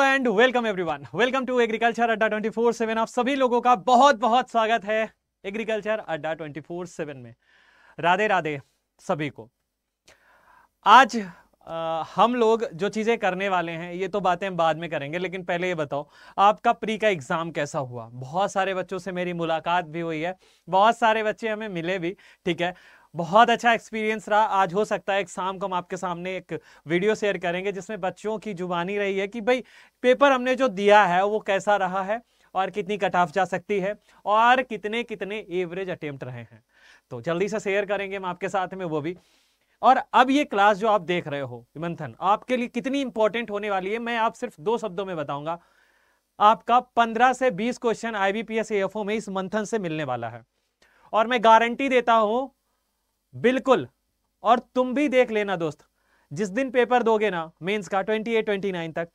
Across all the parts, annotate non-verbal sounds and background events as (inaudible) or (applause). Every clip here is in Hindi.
And welcome everyone welcome to agriculture Adda twenty four seven आप सभी लोगों का बहुत बहुत स्वागत है agriculture Adda twenty four seven में राधे राधे सभी को आज आ, हम लोग जो चीज़ें करने वाले हैं ये तो बातें बाद में करेंगे लेकिन पहले ये बताओ आपका प्री का एग्ज़ाम कैसा हुआ बहुत सारे बच्चों से मेरी मुलाकात भी हुई है बहुत सारे बच्चे हमें मिले भी ठीक है बहुत अच्छा एक्सपीरियंस रहा आज हो सकता है एक शाम को हम आपके सामने एक वीडियो शेयर करेंगे जिसमें बच्चों की जुबानी रही है कि भाई पेपर हमने जो दिया है वो कैसा रहा है और कितनी कट ऑफ जा सकती है और कितने कितने एवरेज अटेम्प्ट रहे हैं तो जल्दी से शेयर करेंगे हम आपके साथ में वो भी और अब ये क्लास जो आप देख रहे हो मंथन आपके लिए कितनी इंपॉर्टेंट होने वाली है मैं आप सिर्फ दो शब्दों में बताऊंगा आपका 15 से 20 क्वेश्चन आईबीपीएस एएफओ में इस मंथन से मिलने वाला है और मैं गारंटी देता हूं बिल्कुल और तुम भी देख लेना दोस्त जिस दिन पेपर दोगे ना मेंस का 28 29 तक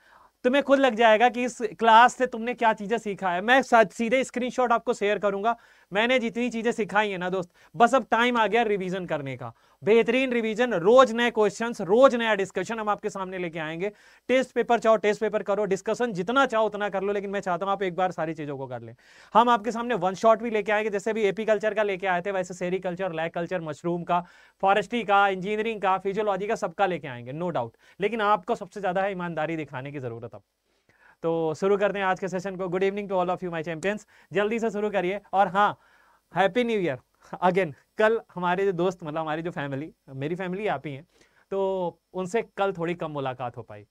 तुम्हें खुद लग जाएगा कि इस क्लास से तुमने क्या चीजें सीखा है मैं सीधे स्क्रीनशॉट आपको शेयर करूंगा मैंने जितनी चीजें सिखाई है ना दोस्त बस अब टाइम आ गया रिवीजन करने का बेहतरीन रिवीजन रोज नए क्वेश्चंस रोज नया डिस्कशन हम आपके सामने लेके आएंगे टेस्ट पेपर चाहो टेस्ट पेपर करो डिस्कशन जितना चाहो उतना कर लो लेकिन मैं चाहता हूं आप एक बार सारी चीजों को कर ले हम आपके सामने वन शॉट भी लेके आएंगे जैसे भी एपी कल्चर का लेके आए थे वैसे sericulture lac culture mushroom का फॉरेस्ट्री का इंजीनियरिंग का फिजियोलॉजी का सबका लेके आएंगे नो डाउट लेकिन आपको सबसे ज्यादा है ईमानदारी दिखाने की जरूरत अब तो शुरू करते हैं आज के सेशन को good evening to all of you my champions जल्दी से शुरू करिए और हाँ हैप्पी न्यू ईयर अगेन कल हमारे जो दोस्त मतलब हमारी जो फैमिली मेरी फैमिली आप ही हैं तो उनसे कल थोड़ी कम मुलाकात हो पाई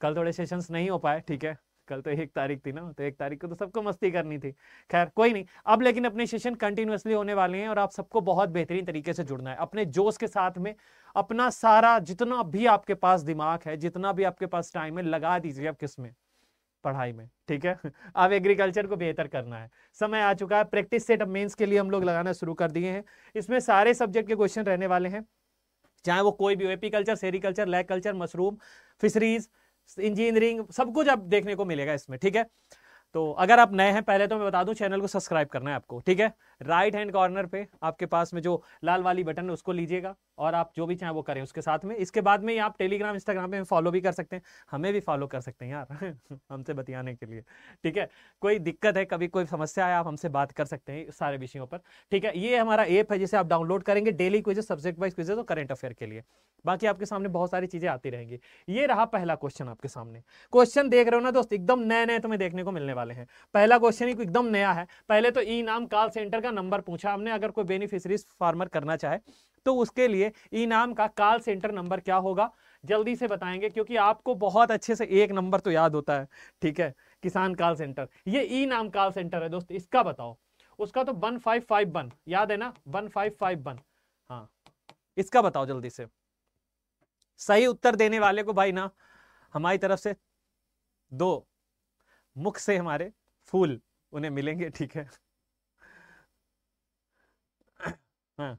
कल थोड़े सेशंस नहीं हो पाए ठीक है कल तो एक तारीख थी ना तो एक तारीख को तो सबको मस्ती करनी थी खैर कोई नहीं अब लेकिन अपने सेशन कंटिन्यूसली होने वाले हैं और आप सबको बहुत बेहतरीन तरीके से जुड़ना है अपने जोश के साथ में अपना सारा जितना भी आपके पास दिमाग है जितना भी आपके पास टाइम है लगा दीजिए आप किस में पढ़ाई में ठीक है (laughs) अब एग्रीकल्चर को बेहतर करना है समय आ चुका है प्रैक्टिस सेट अब मेंस के लिए हम लोग लगाना शुरू कर दिए हैं इसमें सारे सब्जेक्ट के क्वेश्चन रहने वाले हैं चाहे वो कोई भी हो apiculture sericulture lac culture mushroom fisheries engineering सब कुछ अब देखने को मिलेगा इसमें ठीक है तो अगर आप नए हैं पहले तो मैं बता दूं चैनल को सब्सक्राइब करना है आपको ठीक है राइट हैंड कॉर्नर पे आपके पास में जो लाल वाली बटन है उसको लीजिएगा और आप जो भी चाहें वो करें उसके साथ में इसके बाद में आप टेलीग्राम इंस्टाग्राम पे फॉलो भी कर सकते हैं हमें भी फॉलो कर सकते हैं यार (laughs) हमसे बतियाने के लिए ठीक है कोई दिक्कत है कभी कोई समस्या है आप हमसे बात कर सकते हैं सारे विषयों पर ठीक है ये हमारा ऐप है जिसे आप डाउनलोड करेंगे daily quizzes subject wise quizzes और करंट अफेयर के लिए बाकी आपके सामने बहुत सारी चीजें आती रहेंगी ये रहा पहला क्वेश्चन आपके सामने क्वेश्चन देख रहे हो ना दोस्त एकदम नए नए तुम्हें देखने को मिलने वाले हैं पहला क्वेश्चन एकदम नया है पहले तो ई नाम कॉल सेंटर का नंबर पूछा हमने अगर कोई बेनिफिशरी फार्मर करना चाहे तो उसके लिए ई नाम का कॉल सेंटर नंबर क्या होगा जल्दी से बताएंगे क्योंकि आपको बहुत अच्छे से एक नंबर तो याद होता है ठीक है किसान कॉल सेंटर ये ई नाम कॉल सेंटर है दोस्त इसका बताओ उसका तो वन फाइव फाइव वन याद है ना वन फाइव फाइव वन हाँ इसका बताओ जल्दी से सही उत्तर देने वाले को भाई ना हमारी तरफ से दो मुख से हमारे फूल उन्हें मिलेंगे ठीक है हाँ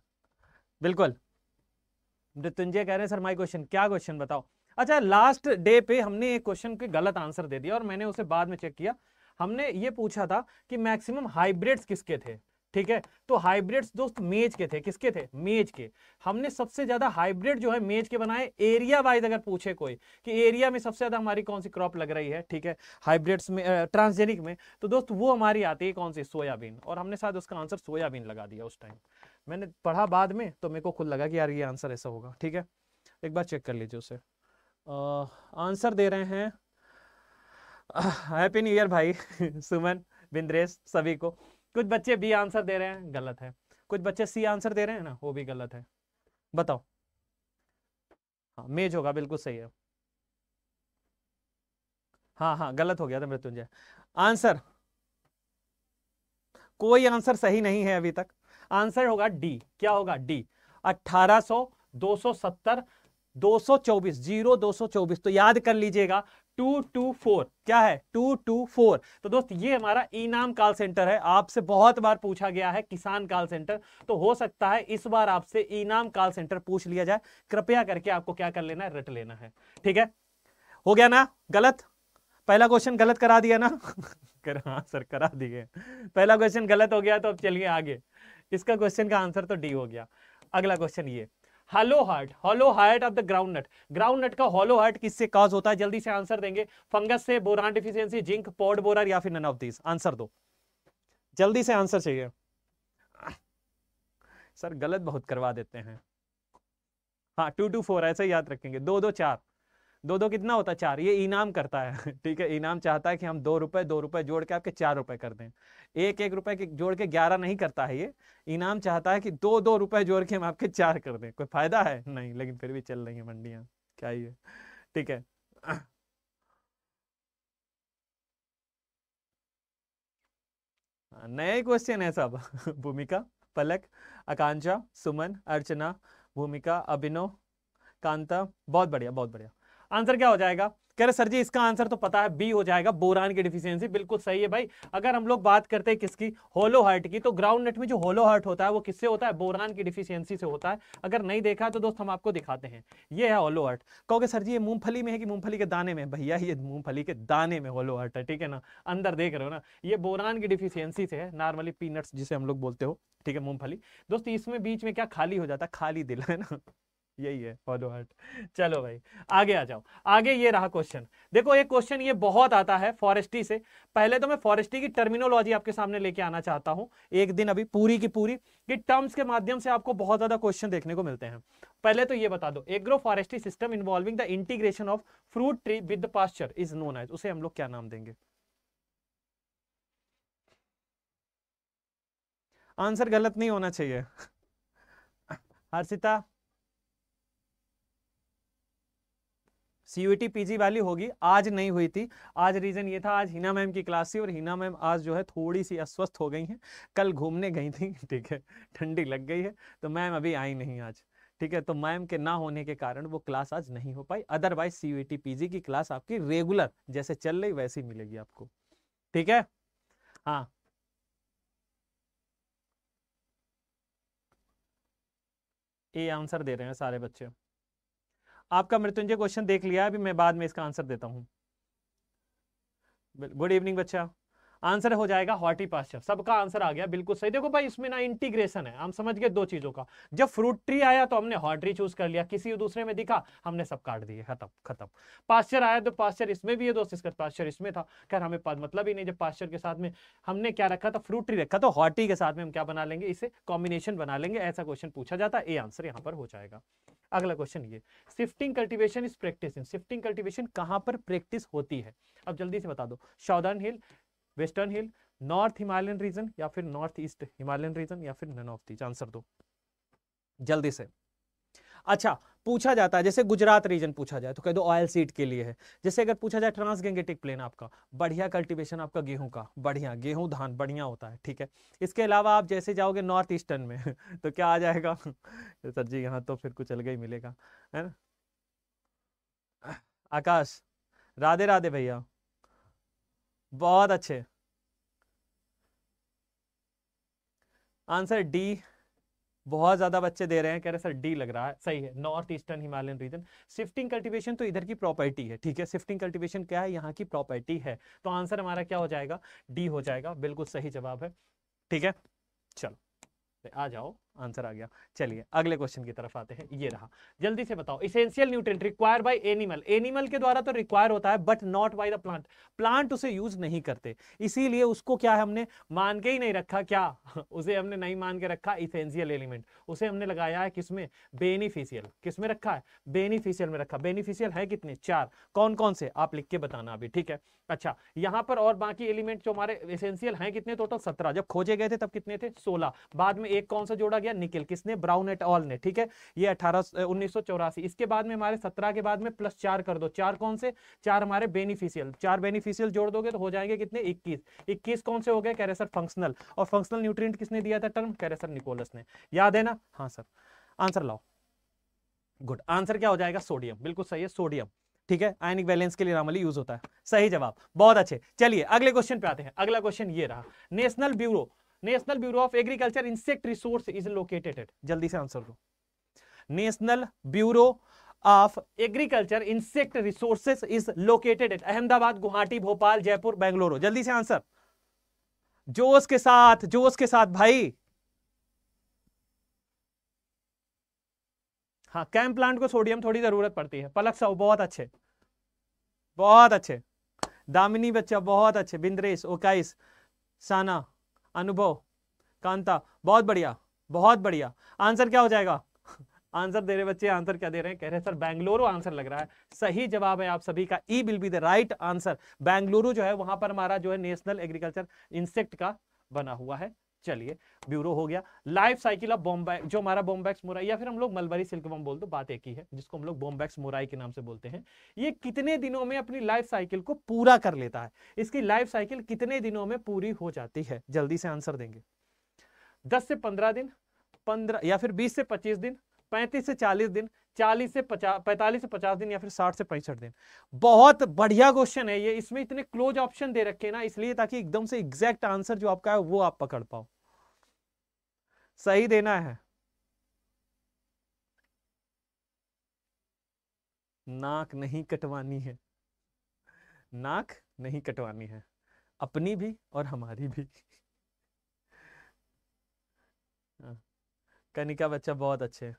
बिल्कुल मृत्युंजय कह रहे हैं सर माई क्वेश्चन क्या क्वेश्चन बताओ अच्छा लास्ट डे पे हमने एक क्वेश्चन के गलत आंसर दे दिया और मैंने उसे बाद में चेक किया हमने ये पूछा था कि मैक्सिमम हाइब्रिड्स किसके थे ठीक है तो हाइब्रिड्स दोस्त मेज के थे किसके थे मेज के हमने सबसे ज्यादा हाइब्रिड जो है मेज के बनाए एरिया वाइज अगर पूछे कोई कि एरिया में सबसे ज्यादा हमारी कौन सी क्रॉप लग रही है ठीक है हाइब्रिड्स में ट्रांसजेनिक में तो दोस्त वो हमारी आती है कौन सी सोयाबीन और हमने शायद उसका आंसर सोयाबीन लगा दिया उस टाइम मैंने पढ़ा बाद में तो मेरे को खुद लगा कि यार ये आंसर ऐसा होगा ठीक है एक बार चेक कर लीजिए उसे आंसर दे रहे हैं हैप्पी न्यू ईयर भाई (laughs) सुमन बिंद्रेश सभी को कुछ बच्चे बी आंसर दे रहे हैं गलत है कुछ बच्चे सी आंसर दे रहे हैं ना वो भी गलत है बताओ हाँ मेज होगा बिल्कुल सही है हाँ हाँ गलत हो गया था मृत्युंजय आंसर कोई आंसर सही नहीं है अभी तक आंसर होगा डी क्या होगा डी 1800 270 224 जीरो 224 तो याद कर लीजिएगा टू टू फोर क्या है टू टू फोर तो दोस्त ये हमारा ई नाम कॉल सेंटर है आपसे बहुत बार पूछा गया है किसान कॉल सेंटर तो हो सकता है इस बार आपसे ई नाम कॉल सेंटर पूछ लिया जाए कृपया करके आपको क्या कर लेना है रट लेना है ठीक है हो गया ना गलत पहला क्वेश्चन गलत करा दिया ना (laughs) कर हाँ सर करा दिए पहला क्वेश्चन गलत हो गया तो अब चलिए आगे इसका क्वेश्चन का आंसर तो डी हो गया अगला क्वेश्चन ये hollow heart hollow heart of the groundnut groundnut का हॉलो हार्ट किससे काज होता है जल्दी से आंसर देंगे फंगस से boron deficiency zinc pod borer या फिर नन ऑफ दिस आंसर दो जल्दी से आंसर चाहिए सर गलत बहुत करवा देते हैं हाँ टू टू फोर ऐसे याद रखेंगे दो दो चार दो दो कितना होता है चार ये इनाम करता है (laughs) ठीक है इनाम चाहता है कि हम दो रुपए दो रुपए जोड़ के आपके चार रुपए कर दें एक एक रुपए के जोड़ के ग्यारह नहीं करता है ये इनाम चाहता है कि दो दो रुपए जोड़ के हम आपके चार कर दें कोई फायदा है नहीं लेकिन फिर भी चल रही है मंडिया क्या ही है ठीक है (clears throat) नए क्वेश्चन है सब (laughs) भूमिका पलक आकांक्षा सुमन अर्चना भूमिका अभिनव कांता बहुत बढ़िया बहुत बढ़िया आंसर क्या हो जाएगा कह रहे सर जी इसका आंसर तो पता है बी हो जाएगा बोरान की डिफिशियंसी बिल्कुल सही है भाई अगर हम लोग बात करते हैं किसकी होलो हर्ट की तो ग्राउंड नेट में जो होलो हर्ट होता है वो किससे होता है बोरान की डिफिशियंसी से होता है अगर नहीं देखा तो दोस्त हम आपको दिखाते हैं ये है होलो हर्ट कहोगे सर जी ये मूंगफली में है कि मूंगफली के दाने में भैया ये मूंगफली के दाने में होलो हर्ट है ठीक है ना अंदर देख रहे हो ना ये बोरान की डिफिशियंसी से है नॉर्मली पीनट्स जिसे हम लोग बोलते हो ठीक है मूंगफली दोस्त इसमें बीच में क्या खाली हो जाता है खाली दिल है ना यही है फॉलो हार्ट चलो भाई आगे आ जाओ आगे ये रहा क्वेश्चन देखो एक क्वेश्चन ये बहुत आता है फॉरेस्ट्री से पहले तो मैं फॉरेस्ट्री की टर्मिनोलॉजी आपके सामने लेके आना चाहता हूँ एक दिन अभी पूरी की पूरी कि टर्म्स के माध्यम से आपको बहुत ज्यादा क्वेश्चन देखने को मिलते हैं पहले तो ये बता दो agroforestry system involving the integration of fruit tree with pasture is known as उसे हम लोग क्या नाम देंगे आंसर गलत नहीं होना चाहिए (laughs) हर्षिता सीयूटी पीजी वाली होगी आज नहीं हुई थी आज रीजन ये था आज हिना मैम की क्लास थी और हिना मैम आज जो है थोड़ी सी अस्वस्थ हो गई हैं कल घूमने गई थी ठीक है ठंडी लग गई है तो मैम अभी आई नहीं आज ठीक है तो मैम के ना होने के कारण वो क्लास आज नहीं हो पाई अदरवाइज सीयूटी पीजी की क्लास आपकी रेगुलर जैसे चल रही वैसी मिलेगी आपको ठीक है हाँ ये आंसर दे रहे हैं सारे बच्चे आपका मृत्युंजय क्वेश्चन देख लिया अभी मैं बाद में इसका आंसर देता हूँ गुड इवनिंग बच्चा आंसर हो जाएगा हॉटी पास्चर सबका आंसर आ गया बिल्कुल सही देखो भाई इसमें ना इंटीग्रेशन है हम समझ गए दो चीजों का जब फ्रूट ट्री आया तो हमने ट्री चूज कर लिया किसी दूसरे में दिखा हमने सब काट दिए खत्म खत्म पास्चर आया तो पास्चर इसमें भी है दोस्त इसका पास्चर इसमें था खैर हमें मतलब ही नहीं जब पास्चर के साथ में हमने क्या रखा था फ्रूट ट्री रखा तो हॉटी के साथ में हम क्या बना लेंगे इसे कॉम्बिनेशन बना लेंगे ऐसा क्वेश्चन पूछा जाता ए आंसर यहाँ पर हो जाएगा अगला क्वेश्चन ये shifting cultivation is practice in shifting cultivation कहाँ पर प्रैक्टिस होती है अब जल्दी से बता दो southern hill western hill north Himalayan region या फिर नॉर्थ ईस्ट हिमालयन रीजन या फिर नन ऑफ दीज आंसर दो जल्दी से अच्छा पूछा जाता है जैसे गुजरात रीजन पूछा जाए तो कह दो ऑयल सीट के लिए है जैसे अगर पूछा जाए ट्रांसगेंगेटिक प्लेन आपका बढ़िया कल्टीवेशन आपका गेहूं का बढ़िया गेहूं धान बढ़िया होता है ठीक है इसके अलावा आप जैसे जाओगे नॉर्थ ईस्टर्न में (laughs) तो क्या आ जाएगा (laughs) सर जी यहाँ तो फिर कुछ अलग ही मिलेगा है ना आकाश राधे राधे भैया बहुत अच्छे आंसर डी बहुत ज्यादा बच्चे दे रहे हैं कह रहे सर डी लग रहा है सही है north eastern Himalayan region shifting cultivation तो इधर की प्रॉपर्टी है ठीक है शिफ्टिंग कल्टिवेशन क्या है यहाँ की प्रॉपर्टी है तो आंसर हमारा क्या हो जाएगा डी हो जाएगा बिल्कुल सही जवाब है ठीक है चलो आ जाओ आंसर आ गया चलिए अगले क्वेश्चन की तरफ आते हैं ये रहा जल्दी से बताओ essential nutrient require by animal animal के द्वारा तो रिक्वायर होता है but not by the plant plant उसे यूज नहीं करते इसीलिए उसको क्या है हमने मान के ही नहीं रखा क्या (laughs) उसे हमने नहीं मान के रखा इसेंशियल एलिमेंट उसे हमने लगाया है किसमें बेनिफिशियल किसमें रखा है बेनिफिशियल में रखा बेनिफिशियल है कितने चार कौन कौन से आप लिख के बताना अभी ठीक है अच्छा यहाँ पर और बाकी एलिमेंट जो हमारे इसेंशियल हैं कितने टोटल सत्रह जब खोजे गए थे तब कितने थे सोलह बाद में एक कौन सा जोड़ा गया या निकल किसने ब्राउन एट ऑल ने ठीक है ये अठारह उन्नीस इसके बाद में हमारे सत्रह के बाद में प्लस चार कर दो चार कौन से चार हमारे बेनिफिशियल चार बेनिफिशियल जोड़ दोगे तो हो जाएंगे कितने इक्कीस इक्कीस कौन से हो गए कह सर फंक्शनल और फंक्शनल न्यूट्रिय किसने दिया था टर्म कह सर निकोलस ने याद है ना हाँ सर आंसर लाओ गुड आंसर क्या हो जाएगा सोडियम बिल्कुल सही है सोडियम ठीक है आयनिक बैलेंस के लिए नॉर्मली यूज होता है सही जवाब बहुत अच्छे चलिए अगले क्वेश्चन पे आते हैं अगला क्वेश्चन ये रहा national bureau national bureau of agriculture insect resource is located जल्दी से आंसर दो national bureau of agriculture insect resources is located at Ahmedabad Guwahati Bhopal Jaipur Bengaluru जल्दी से आंसर जोश के साथ जोश के साथ भाई हाँ कैंप प्लांट को सोडियम थोड़ी जरूरत पड़ती है पलक साहु बहुत अच्छे बहुत अच्छे दामिनी बच्चा बहुत अच्छे बिंद्रेश ओकाइस साना अनुभव कांता बहुत बढ़िया बहुत बढ़िया आंसर क्या हो जाएगा (laughs) आंसर दे रहे बच्चे आंसर क्या दे रहे हैं कह रहे हैं सर बेंगलुरु आंसर लग रहा है सही जवाब है आप सभी का E will be the right answer Bengaluru जो है वहां पर हमारा जो है नेशनल एग्रीकल्चर इंसेक्ट का बना हुआ है चलिए ब्यूरो हो गया लाइफ साइकिल ऑफ बॉम्बैक जो हमारा बॉम्बैक्स मोराई या फिर हम लोग मलबरी सिल्क बम बोल दो बात एक ही है जिसको हम लोग बॉम्बैक्स मोराई के नाम से बोलते हैं ये कितने दिनों में अपनी लाइफ साइकिल को पूरा कर लेता है इसकी लाइफ साइकिल कितने दिनों में पूरी हो जाती है जल्दी से आंसर देंगे दस से पंद्रह दिन पंद्रह या फिर बीस से पच्चीस दिन पैंतीस से चालीस दिन चालीस से पचास पैंतालीस से पचास दिन या फिर साठ से पैंसठ दिन बहुत बढ़िया क्वेश्चन है ये इसमें इतने क्लोज ऑप्शन दे रखे ना इसलिए ताकि एकदम से एग्जैक्ट आंसर जो आपका है वो आप पकड़ पाओ सही देना है नाक नहीं कटवानी है नाक नहीं कटवानी है अपनी भी और हमारी भी हाँ। कनिका बच्चा बहुत अच्छे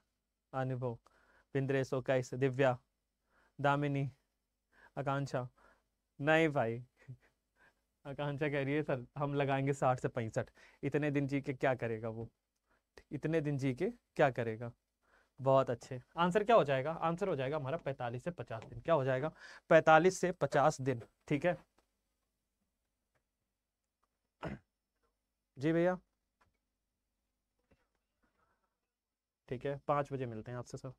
अनुभव पिंद्रेस ओकाइस दिव्या दामिनी आकांक्षा नहीं भाई आकांक्षा कह रही है सर हम लगाएंगे साठ से पैंसठ इतने दिन जी के क्या करेगा वो इतने दिन जी के क्या करेगा बहुत अच्छे आंसर क्या हो जाएगा आंसर हो जाएगा हमारा पैंतालीस से पचास दिन क्या हो जाएगा पैंतालीस से पचास दिन ठीक है जी भैया ठीक है पाँच बजे मिलते हैं आपसे सर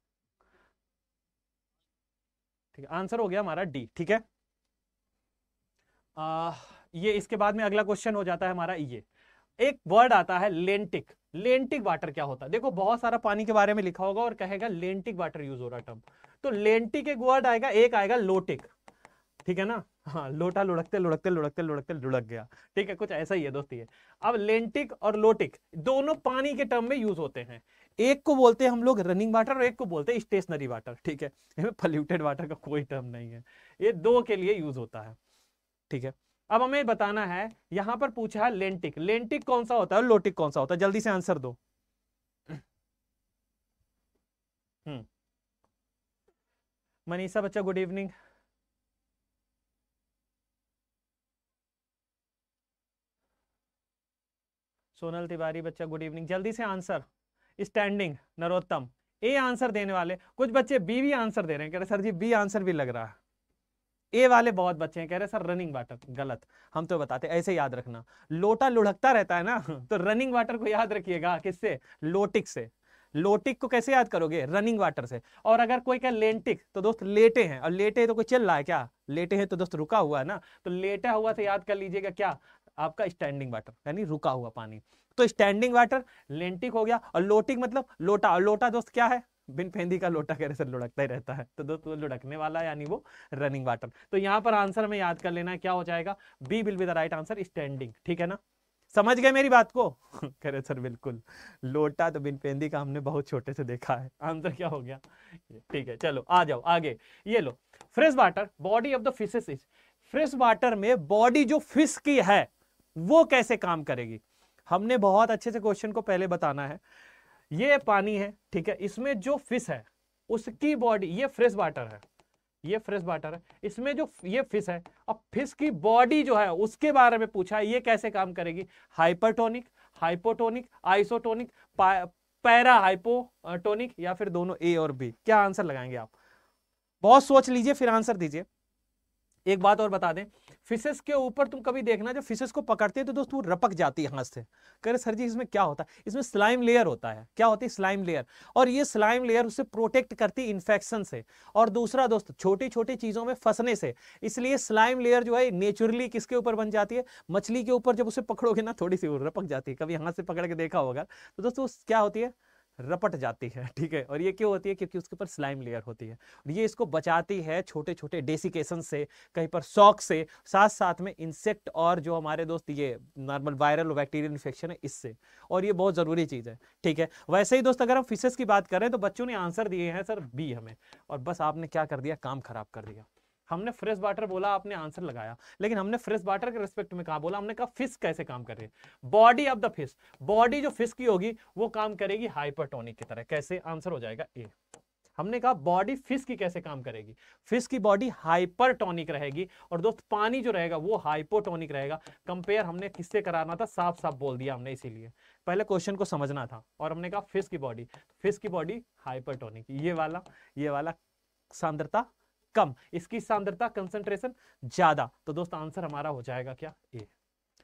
ठीक है आंसर हो गया हमारा डी ठीक है आ, ये इसके बाद में अगला क्वेश्चन हो जाता है हमारा ये एक वर्ड आता है लेंटिक लेंटिक वाटर क्या होता है देखो बहुत सारा पानी के बारे में लिखा होगा और कहेगा लेंटिक वाटर यूज हो रहा टर्म तो लेंटिक एक वर्ड आएगा एक आएगा लोटिक ठीक है ना हाँ लोटा लुढ़कते लुढ़कते लुढ़कते लुढ़कते लुढ़क गया ठीक है कुछ ऐसा ही है दोस्त ये अब लेंटिक और लोटिक दोनों पानी के टर्म में यूज होते हैं एक को बोलते हैं हम लोग रनिंग वाटर और एक को बोलते हैं स्टेशनरी वाटर ठीक है पोल्यूटेड वाटर का कोई टर्म नहीं है ये दो के लिए यूज होता है ठीक है अब हमें बताना है यहां पर पूछा है लेंटिक लेंटिक कौन सा होता है लोटिक कौन सा होता है जल्दी से आंसर दो हम्म। मनीषा बच्चा गुड इवनिंग सोनल तिवारी बच्चा गुड इवनिंग जल्दी से answer standing Narottam A answer देने वाले कुछ बच्चे बी भी आंसर दे रहे हैं कह रहे सर जी बी आंसर भी लग रहा है ए वाले बहुत बच्चे हैं कह रहे सर रनिंग वाटर गलत हम तो बताते ऐसे याद रखना लोटा लुढ़कता रहता है ना (laughs) तो रनिंग वाटर को याद रखिएगा किससे लोटिक से लोटिक को कैसे याद करोगे रनिंग वाटर से और अगर कोई क्या लेंटिक तो दोस्त लेटे हैं और लेटे तो कोई चल रहा है क्या लेटे हैं तो दोस्त रुका हुआ है ना तो लेटा हुआ से तो याद कर लीजिएगा क्या आपका स्टैंडिंग वाटर यानी रुका हुआ पानी तो स्टैंडिंग वाटर लेंटिक हो गया और लोटिक मतलब लोटा और लोटा दोस्त क्या है बिन फेंदी का लोटा कह रहे सर लुढ़कता ही रहता है तो दोस्तों लुढ़कने वाला यानी वो रनिंग वाटर तो यहाँ पर आंसर हमें याद कर लेना क्या हो जाएगा B will be the right answer standing ठीक है ना समझ गए मेरी बात को (laughs) कह रहे सर बिल्कुल लोटा तो बिन पेंदी का हमने बहुत छोटे से देखा है आंसर क्या हो गया ठीक है चलो आ जाओ आगे ये लो fresh water body of the fishes is fresh water में बॉडी जो फिश की है वो कैसे काम करेगी हमने बहुत अच्छे से क्वेश्चन को पहले बताना है ये पानी है ठीक है इसमें जो फिश है उसकी बॉडी ये फ्रेश वाटर है ये फ्रेश वाटर है इसमें जो ये फिश है अब फिश की बॉडी जो है उसके बारे में पूछा है ये कैसे काम करेगी hypertonic hypotonic isotonic para hypotonic या फिर दोनों ए और बी क्या आंसर लगाएंगे आप बहुत सोच लीजिए फिर आंसर दीजिए एक बात और बता दें फिशेस के ऊपर तुम कभी देखना जब फिशेस को पकड़ते हैं तो दोस्त वो रपक जाती है हाथ से कह रहे सर जी इसमें क्या होता है इसमें स्लाइम लेयर होता है क्या होती है स्लाइम लेयर और ये स्लाइम लेयर उसे प्रोटेक्ट करती है इन्फेक्शन से और दूसरा दोस्त छोटी छोटी चीज़ों में फंसने से इसलिए स्लाइम लेयर जो है नेचुरली किसके ऊपर बन जाती है मछली के ऊपर जब उसे पकड़ोगे ना थोड़ी सी वो रपक जाती है कभी हाथ से पकड़ के देखा होगा तो दोस्तों क्या होती है रपट जाती है (laughs) ठीक है और ये क्यों होती है क्योंकि उसके ऊपर स्लाइम लेयर होती है और ये इसको बचाती है छोटे छोटे डेसिकेशन से कहीं पर शॉक से साथ साथ में इंसेक्ट और जो हमारे दोस्त ये नॉर्मल वायरल और बैक्टीरियल इन्फेक्शन है इससे और ये बहुत ज़रूरी चीज़ है ठीक है वैसे ही दोस्त अगर हम फिशेज़ की बात करें तो बच्चों ने आंसर दिए हैं सर बी हमें और बस आपने क्या कर दिया काम खराब कर दिया हमने फ्रेश वाटर बोला आपने आंसर लगाया लेकिन हमने फ्रेश वाटर के रिस्पेक्ट में कहा बोला हमने कहा फिश कैसे काम करे body of the fish body जो फिश की होगी वो काम करेगी हाइपरटोनिक की तरह कैसे आंसर हो जाएगा ए हमने कहा बॉडी फिश की कैसे काम करेगी फिश की बॉडी हाइपरटोनिक रहेगी और दोस्त पानी जो रहेगा वो हाइपोटोनिक रहेगा कंपेयर हमने किससे कराना था साफ साफ बोल दिया हमने इसीलिए पहले क्वेश्चन को समझना था और हमने कहा फिश की बॉडी फिश की बॉडी हाइपरटोनिक ये वाला ये वाला सांद्रता कम इसकी सांद्रता कंसंट्रेशन ज्यादा तो दोस्त आंसर हमारा हो जाएगा क्या ए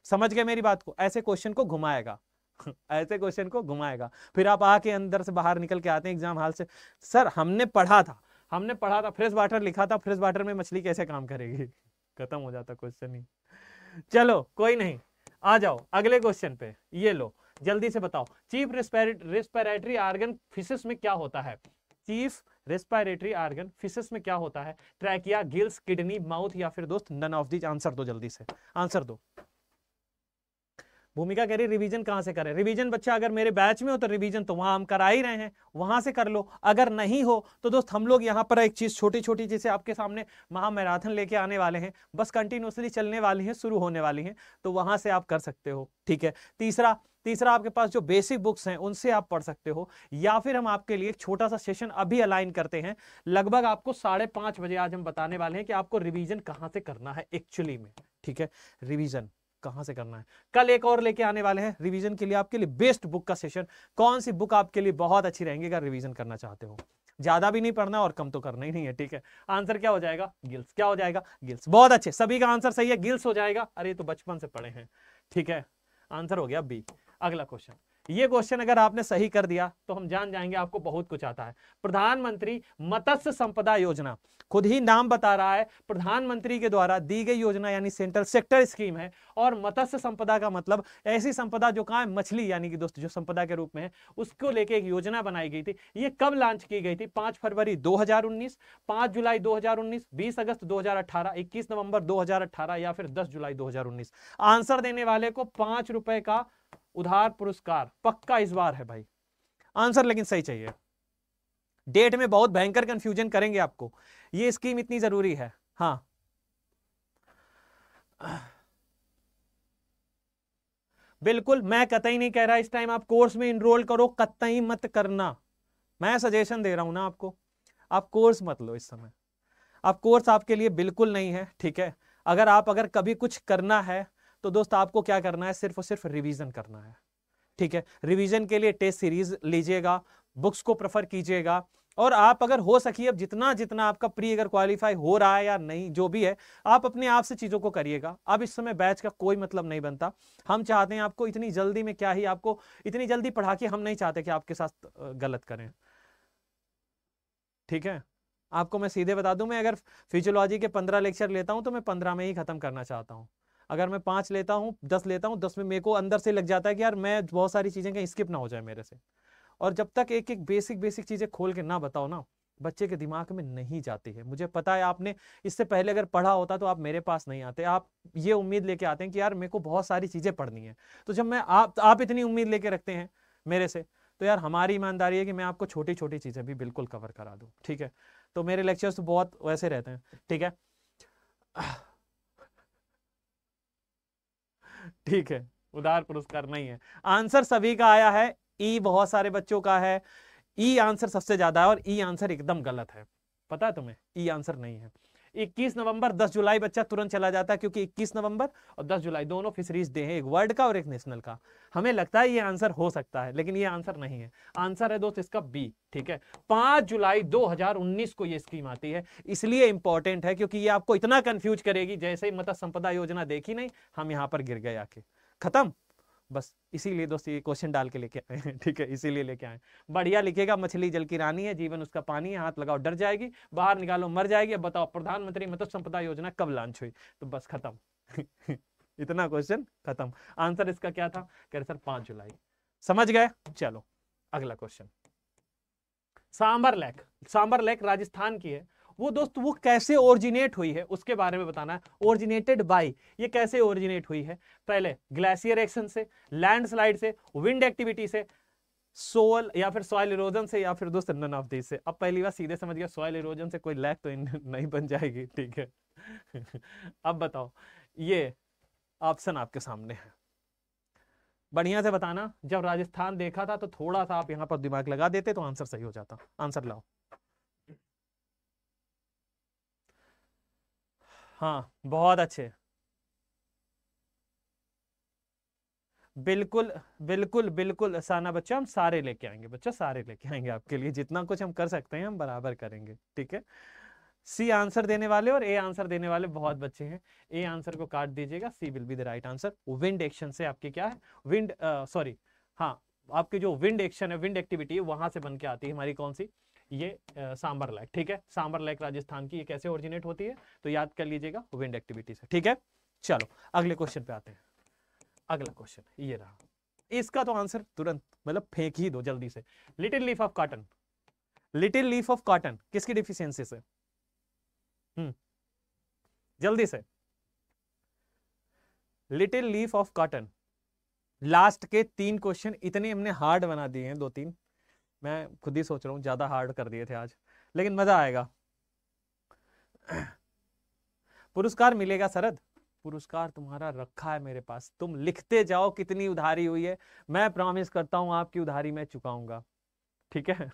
समझ गए मेरी बात को ऐसे क्वेश्चन को घुमाएगा (laughs) ऐसे क्वेश्चन को घुमाएगा फिर आप आके अंदर से बाहर निकल के आते हैं एग्जाम हाल से सर हमने पढ़ा था हमने पढ़ा था फ्रेश वाटर लिखा था फ्रेश वाटर में मछली कैसे काम करेगी (laughs) खत्म हो जाता क्वेश्चन ही चलो कोई नहीं आ जाओ अगले क्वेश्चन पे ये लो जल्दी से बताओ चीफ रेस्पिरेटरी आर्गन फिशेस में क्या होता है चीफ रेस्पायरेटरी आर्गन फिशेस में क्या होता है ट्रैकिया गिल्स किडनी माउथ या फिर दोस्त नन ऑफ दीज आंसर दो जल्दी से आंसर दो भूमिका कह रही रिवीजन कहाँ से करें रिवीजन बच्चा अगर मेरे बैच में हो तो रिवीजन तो वहाँ हम करा ही रहे हैं वहां से कर लो अगर नहीं हो तो दोस्त हम लोग यहाँ पर एक चीज़ छोटी छोटी जैसे आपके सामने महामैराथन लेके आने वाले हैं बस कंटिन्यूसली चलने वाली हैं शुरू होने वाली हैं तो वहां से आप कर सकते हो ठीक है तीसरा तीसरा आपके पास जो बेसिक बुक्स हैं उनसे आप पढ़ सकते हो या फिर हम आपके लिए एक छोटा सा सेशन अभी अलाइन करते हैं लगभग आपको साढ़े पांच बजे आज हम बताने वाले हैं कि आपको रिवीजन कहाँ से करना है एक्चुअली में ठीक है रिवीजन कहां से करना है कल एक और लेके आने वाले हैं रिवीजन के लिए आपके लिए बेस्ट बुक का सेशन कौन सी बुक आपके लिए बहुत अच्छी रहेंगे अगर रिवीजन करना चाहते हो ज्यादा भी नहीं पढ़ना और कम तो करना ही नहीं है ठीक है आंसर क्या हो जाएगा गिल्स क्या हो जाएगा गिल्स बहुत अच्छे सभी का आंसर सही है गिल्स हो जाएगा अरे तो बचपन से पढ़े हैं ठीक है आंसर हो गया बी अगला क्वेश्चन ये क्वेश्चन अगर आपने सही कर दिया तो हम जान जाएंगे आपको बहुत कुछ आता है प्रधानमंत्री मत्स्य संपदा योजना खुद ही नाम बता रहा है प्रधानमंत्री के द्वारा दी गई योजना यानी सेंट्रल सेक्टर स्कीम है और मत्स्य संपदा का मतलब ऐसी संपदा जो कहा मछली यानी कि दोस्तों जो संपदा के रूप में है उसको लेके एक योजना बनाई गई थी ये कब लॉन्च की गई थी पांच फरवरी 2019 हजार पांच जुलाई 2019 हजार बीस अगस्त दो हजार नवंबर दो या फिर दस जुलाई दो आंसर देने वाले को पांच रुपए का उधार पुरस्कार पक्का इस बार है भाई आंसर लेकिन सही चाहिए डेट में बहुत भयंकर कंफ्यूजन करेंगे आपको ये स्कीम इतनी जरूरी है हाँ बिल्कुल मैं कतई नहीं कह रहा इस टाइम आप कोर्स में इनरोल करो कतई मत करना मैं सजेशन दे रहा हूं ना आपको आप कोर्स मत लो इस समय आप कोर्स आपके लिए बिल्कुल नहीं है ठीक है अगर आप अगर कभी कुछ करना है तो दोस्त आपको क्या करना है सिर्फ और सिर्फ रिवीजन करना है ठीक है रिवीजन के लिए टेस्ट सीरीज लीजिएगा बुक्स को प्रेफर कीजिएगा और आप अगर हो सकी अब जितना जितना आपका प्री अगर क्वालिफाई हो रहा है या नहीं जो भी है आप अपने आप से चीज़ों को करिएगा अब इस समय बैच का कोई मतलब नहीं बनता हम चाहते हैं आपको इतनी जल्दी में क्या ही आपको इतनी जल्दी पढ़ा के हम नहीं चाहते कि आपके साथ गलत करें ठीक है आपको मैं सीधे बता दूं मैं अगर फिजियोलॉजी के पंद्रह लेक्चर लेता हूं तो मैं पंद्रह में ही खत्म करना चाहता हूं अगर मैं पाँच लेता हूँ दस लेता हूँ दस में मेरे को अंदर से लग जाता है कि यार मैं बहुत सारी चीज़ें कहीं स्किप ना हो जाए मेरे से और जब तक एक एक बेसिक बेसिक चीज़ें खोल के ना बताओ ना बच्चे के दिमाग में नहीं जाती है मुझे पता है आपने इससे पहले अगर पढ़ा होता तो आप मेरे पास नहीं आते आप ये उम्मीद लेके आते हैं कि यार मेरे को बहुत सारी चीज़ें पढ़नी है तो जब मैं आप आप इतनी उम्मीद लेके रखते हैं मेरे से तो यार हमारी ईमानदारी है कि मैं आपको छोटी छोटी चीज़ें भी बिल्कुल कवर करा दूँ ठीक है तो मेरे लेक्चर्स तो बहुत वैसे रहते हैं ठीक है ठीक है उदार पुरस्कार नहीं है आंसर सभी का आया है ई बहुत सारे बच्चों का है ई आंसर सबसे ज्यादा है और ई आंसर एकदम गलत है पता है तुम्हें ई आंसर नहीं है 21 नवंबर 10 जुलाई बच्चा तुरंत चला जाता है क्योंकि 21 नवंबर और 10 जुलाई दोनों फिशरीज डे हैं एक वर्ल्ड का और एक नेशनल का हमें लगता है ये आंसर हो सकता है लेकिन ये आंसर नहीं है आंसर है दोस्त इसका बी ठीक है पांच जुलाई 2019 को ये स्कीम आती है इसलिए इंपॉर्टेंट है क्योंकि ये आपको इतना कंफ्यूज करेगी जैसे ही मतलब संपदा योजना देखी नहीं हम यहां पर गिर गए आके खत्म बस इसीलिए दोस्त ये क्वेश्चन डाल के लेके आए हैं (laughs) ठीक है इसीलिए लेके आए बढ़िया लिखेगा मछली जल की रानी है जीवन उसका पानी है हाथ लगाओ डर जाएगी बाहर निकालो मर जाएगी अब बताओ प्रधानमंत्री मतलब संपदा योजना कब लॉन्च हुई तो बस खत्म (laughs) इतना क्वेश्चन खत्म आंसर इसका क्या था कह रहे सर पांच जुलाई समझ गए चलो अगला question Sambhar lake Sambhar lake Rajasthan की है वो दोस्त वो कैसे ओरिजिनेट हुई है उसके बारे में बताना है ओरिजिनेटेड बाई ये कैसे ओरिजिनेट हुई है पहले ग्लेशियर एक्शन से लैंडस्लाइड से विंड एक्टिविटी से सोल या फिर सॉयल इरोजन से या फिर दोस्त नन ऑफ दिस से अब पहली बार सीधे समझ गया सॉयल इरोजन से कोई लैक तो नहीं बन जाएगी ठीक है (laughs) अब बताओ ये ऑप्शन आपके सामने है बढ़िया से बताना जब राजस्थान देखा था तो थोड़ा सा आप यहाँ पर दिमाग लगा देते तो आंसर सही हो जाता आंसर लाओ हाँ बहुत अच्छे बिल्कुल बिल्कुल बिल्कुल साना बच्चा हम सारे लेके आएंगे बच्चा सारे लेके आएंगे आपके लिए जितना कुछ हम कर सकते हैं हम बराबर करेंगे ठीक है सी आंसर देने वाले और ए आंसर देने वाले बहुत बच्चे हैं ए आंसर को काट दीजिएगा C will be the right answer wind action से आपके क्या है विंड सॉरी हाँ आपके जो विंड एक्शन है विंड एक्टिविटी है वहां से बन के आती है हमारी कौन सी ये सांबर लैक ठीक है सांबर लैक राजस्थान की ये कैसे ओरिजिनेट होती है तो याद कर लीजिएगा विंड एक्टिविटी से ठीक है चलो अगले क्वेश्चन पे आते हैं अगला क्वेश्चन ये रहा इसका तो आंसर तुरंत मतलब फेंक ही दो जल्दी से little leaf of cotton little leaf of cotton किसकी डिफिशियंसी से हम्म। जल्दी से little leaf of cotton last के तीन क्वेश्चन इतने हमने हार्ड बना दिए हैं दो तीन मैं खुद ही सोच रहा हूँ ज़्यादा हार्ड कर दिए थे आज लेकिन मज़ा आएगा पुरस्कार मिलेगा शरद पुरस्कार तुम्हारा रखा है मेरे पास तुम लिखते जाओ कितनी उधारी हुई है मैं प्रॉमिस करता हूँ आपकी उधारी मैं चुकाऊंगा ठीक है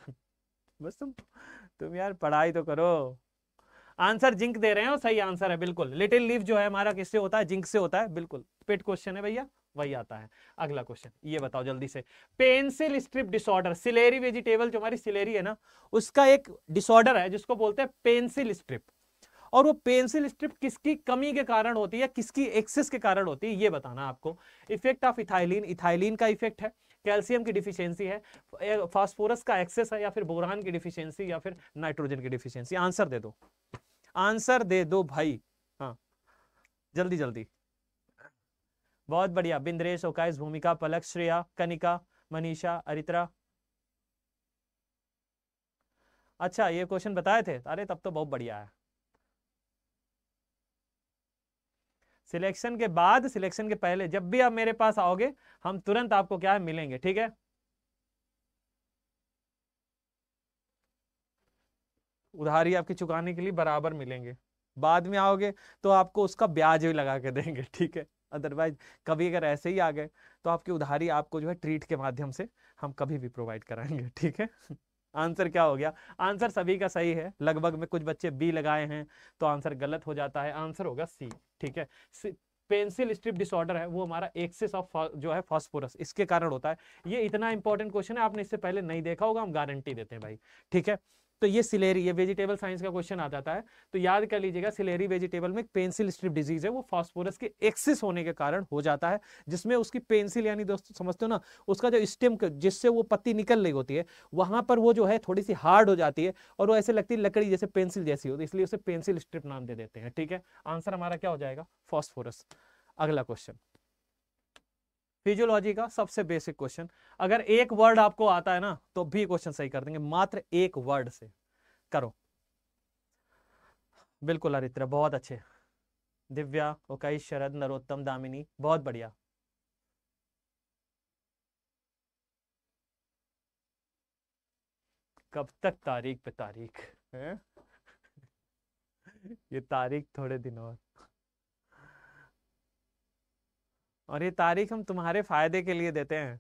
बस तुम तुम यार पढ़ाई तो करो आंसर जिंक दे रहे हो सही आंसर है बिल्कुल लिटिल लीव जो है हमारा किससे होता है जिंक से होता है बिल्कुल पेट क्वेश्चन है भैया वही आता है अगला क्वेश्चन ये बताओ जल्दी से pencil strip disorder celery vegetable जो हमारी सिलेरी है ना उसका एक डिसऑर्डर है जिसको बोलते हैं पेंसिल स्ट्रिप और वो पेंसिल स्ट्रिप किसकी कमी के कारण होती है किसकी एक्सेस के कारण होती है ये बताना आपको इफेक्ट ऑफ इथाइलिन इथाइलिन का इफेक्ट है कैल्शियम की डिफिशियंसी है फास्फोरस का एक्सेस है या फिर बोरान की डिफिशियंसी या फिर नाइट्रोजन की डिफिशियंसी आंसर दे दो आंसर दे दो भाई हाँ जल्दी जल्दी बहुत बढ़िया बिंद्रेश ओकाइस भूमिका पलक श्रेया कनिका मनीषा अरित्रा अच्छा ये क्वेश्चन बताए थे अरे तब तो बहुत बढ़िया है सिलेक्शन के बाद सिलेक्शन के पहले जब भी आप मेरे पास आओगे हम तुरंत आपको क्या है मिलेंगे ठीक है उधारी आपकी चुकाने के लिए बराबर मिलेंगे बाद में आओगे तो आपको उसका ब्याज भी लगा के देंगे ठीक है अदरवाइज कभी अगर ऐसे ही आ गए तो आपकी उधारी आपको जो है ट्रीट के माध्यम से हम कभी भी प्रोवाइड कराएंगे (laughs) ठीक है आंसर क्या हो गया आंसर सभी का सही है लगभग में कुछ बच्चे बी लगाए हैं तो आंसर गलत हो जाता है आंसर होगा सी ठीक है पेंसिल स्ट्रिप डिसऑर्डर है वो हमारा एक्सेस ऑफ जो है फास्फोरस इसके कारण होता है ये इतना इंपॉर्टेंट क्वेश्चन है आपने इससे पहले नहीं देखा होगा हम गारंटी देते हैं भाई ठीक है तो ये सिलेरी ये वेजिटेबल साइंस का क्वेश्चन आ जाता है तो याद कर लीजिएगा सिलेरी वेजिटेबल में पेंसिल स्ट्रिप डिजीज है वो फॉस्फोरस के एक्सिस होने के कारण हो जाता है जिसमें उसकी पेंसिल यानी दोस्तों समझते हो ना उसका जो स्टेम जिससे वो पत्ती निकल रही होती है वहां पर वो जो है थोड़ी सी हार्ड हो जाती है और वो ऐसे लगती है लकड़ी जैसे पेंसिल जैसी होती है इसलिए उसे पेंसिल स्ट्रिप नाम दे देते हैं ठीक है आंसर हमारा क्या हो जाएगा फॉस्फोरस अगला क्वेश्चन फिजियोलॉजी का सबसे बेसिक क्वेश्चन अगर एक वर्ड आपको आता है ना तो भी क्वेश्चन सही कर देंगे मात्र एक वर्ड से करो बिल्कुल अरित्र बहुत अच्छे दिव्या ओकाई शरद नरोत्तम दामिनी बहुत बढ़िया कब तक तारीख पे तारीख है? (laughs) ये तारीख थोड़े दिन और और ये तारीख हम तुम्हारे फायदे के लिए देते हैं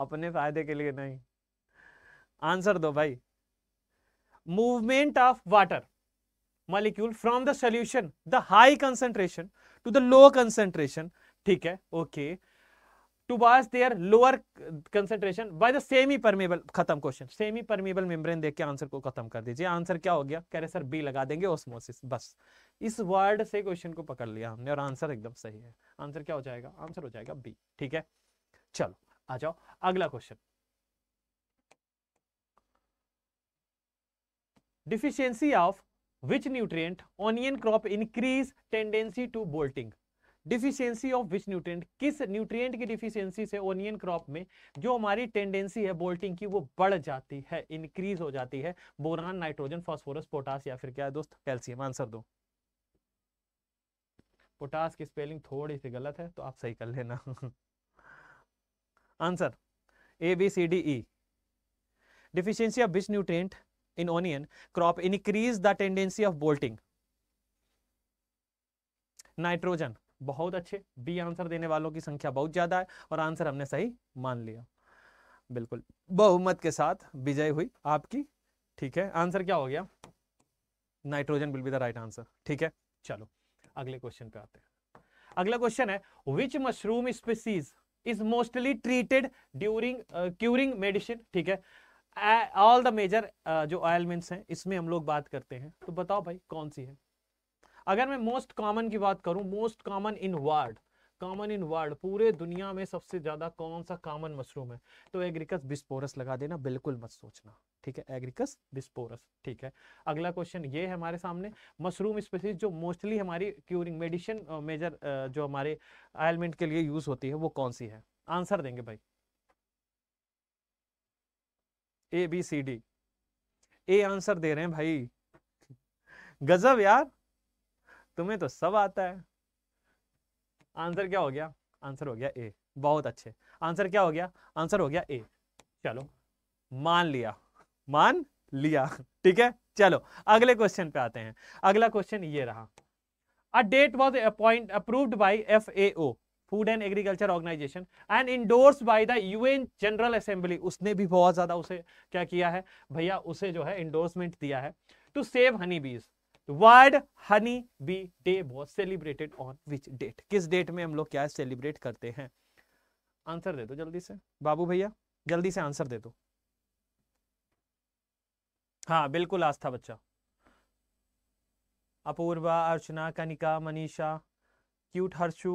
अपने फायदे के लिए नहीं आंसर दो भाई movement of water molecule from the solution the high concentration to the low concentration ठीक है okay to pass there lower concentration by the semipermeable खत्म क्वेश्चन सेमी परमेबल मेम्ब्रेन देख के आंसर को खत्म कर दीजिए आंसर क्या हो गया कह रहे सर बी लगा देंगे ओस्मोसिस बस इस वर्ड से क्वेश्चन को पकड़ लिया हमने और आंसर एकदम सही है आंसर क्या हो जाएगा आंसर हो जाएगा बी ठीक है चलो आ जाओ अगला question deficiency of which nutrient onion crop increase tendency to bolting deficiency of which nutrient किस न्यूट्रिएंट की डिफिशियंसी से ओनियन क्रॉप में जो हमारी टेंडेंसी है बोल्टिंग की वो बढ़ जाती है इंक्रीज हो जाती है बोरान नाइट्रोजन फास्फोरस पोटास या फिर क्या है दोस्त कैल्सियम आंसर दो पोटास की स्पेलिंग थोड़ी सी गलत है तो आप सही कर लेना answer A B C D E deficiency of which nutrient in onion crop increase the tendency of bolting nitrogen बहुत अच्छे बी आंसर देने वालों की संख्या बहुत ज्यादा है और आंसर हमने सही मान लिया बिल्कुल बहुमत के साथ विजय हुई आपकी ठीक है आंसर क्या हो गया nitrogen will be the right answer ठीक है चलो अगले क्वेश्चन पे आते हैं अगला क्वेश्चन है which mushroom species is mostly treated during curing medicine ठीक है ऑल द मेजर जो ऑयलमेंट्स हैं इसमें हम लोग बात करते हैं तो बताओ भाई कौन सी है अगर मैं मोस्ट कॉमन की बात करूं most common in world common in world पूरे दुनिया में सबसे ज्यादा कौन सा कॉमन मशरूम है तो एग्रिकस बिस्पोरस लगा देना बिल्कुल मत सोचना ठीक है एग्रिकस डिस्पोरस ठीक है अगला क्वेश्चन ये है हमारे सामने मशरूम स्पेसीज जो मोस्टली हमारी क्यूरिंग मेडिसिन मेजर जो हमारे आयलमेंट के लिए यूज होती है वो कौन सी है आंसर देंगे भाई A B C D A answer दे रहे हैं भाई गजब यार तुम्हें तो सब आता है आंसर क्या हो गया आंसर हो गया ए बहुत अच्छे आंसर क्या हो गया आंसर हो गया ए चलो मान लिया मान लिया ठीक है चलो अगले क्वेश्चन पे आते हैं अगला क्वेश्चन ये रहा a date was appoint approved by F A food and agriculture organization and endorse by the UN general assembly उसने भी बहुत ज्यादा उसे क्या किया है भैया उसे जो है इंडोर्समेंट दिया है to save honey bees world honey bee day was celebrated on which date किस डेट में हम लोग क्या सेलिब्रेट करते हैं आंसर दे दो जल्दी से बाबू भैया जल्दी से आंसर दे दो हाँ बिल्कुल आस्था बच्चा अपूर्वा अर्चना कनिका मनीषा क्यूट हर्षु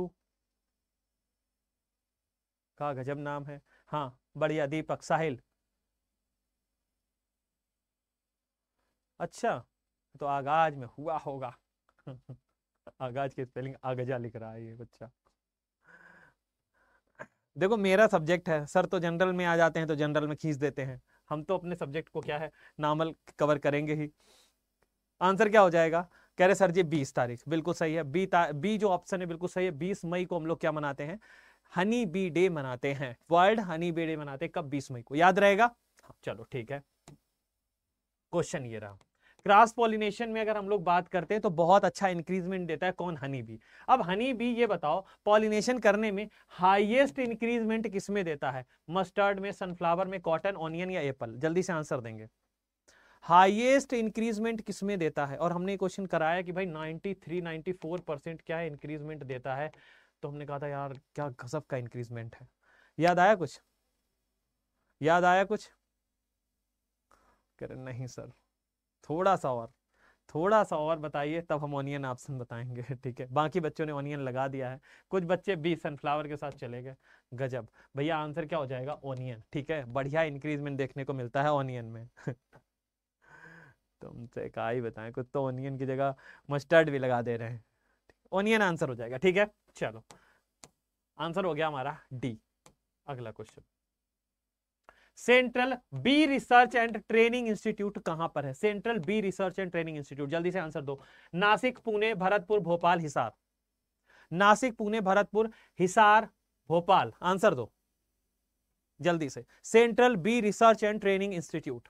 का गजब नाम है हाँ बढ़िया दीपक साहिल अच्छा तो आगाज में हुआ होगा (laughs) आगाज की स्पेलिंग आगजा लिख रहा है ये बच्चा देखो मेरा सब्जेक्ट है सर तो जनरल में आ जाते हैं तो जनरल में खींच देते हैं हम तो अपने सब्जेक्ट को क्या है नॉर्मल कवर करेंगे ही आंसर क्या हो जाएगा कह रहे सर जी बीस तारीख बिल्कुल सही है बी बी जो ऑप्शन है बिल्कुल सही है बीस मई को हम लोग क्या मनाते हैं हनी बी डे मनाते हैं वर्ल्ड हनी बी डे मनाते हैं कब बीस मई को याद रहेगा हाँ, चलो ठीक है क्वेश्चन ये रहा क्रॉस पॉलिनेशन में अगर हम लोग बात करते हैं तो बहुत अच्छा इंक्रीजमेंट देता है कौन हनी बी अब हनी बी ये बताओ पॉलिनेशन करने में हाईएस्ट इंक्रीजमेंट किस में देता है मस्टर्ड में सनफ्लावर में कॉटन ऑनियन या एप्पल जल्दी से आंसर देंगे हाईएस्ट इंक्रीजमेंट किस में देता है और हमने क्वेश्चन कराया कि भाई नाइनटी फोर परसेंट क्या इंक्रीजमेंट देता है तो हमने कहा था यार क्या गजब का इंक्रीजमेंट है याद आया कुछ याद आया कुछ करें नहीं सर थोड़ा सा और थोड़ा सा और बताइए तब हम ऑनियन ऑप्शन बताएंगे (laughs) ठीक है बाकी बच्चों ने ऑनियन लगा दिया है कुछ बच्चे भी सनफ्लावर के साथ चले गए गजब भैया आंसर क्या हो जाएगा ऑनियन ठीक है बढ़िया इंक्रीजमेंट देखने को मिलता है ऑनियन में (laughs) तुमसे का ही बताएं कुछ तो ऑनियन की जगह मस्टर्ड भी लगा दे रहे हैं ऑनियन आंसर हो जाएगा ठीक है चलो आंसर हो गया हमारा डी अगला question central bee research and training institute कहां पर है central bee research and training institute जल्दी से आंसर दो नासिक पुणे भरतपुर भोपाल हिसार नासिक पुणे भरतपुर हिसार भोपाल आंसर दो जल्दी से central bee research and training institute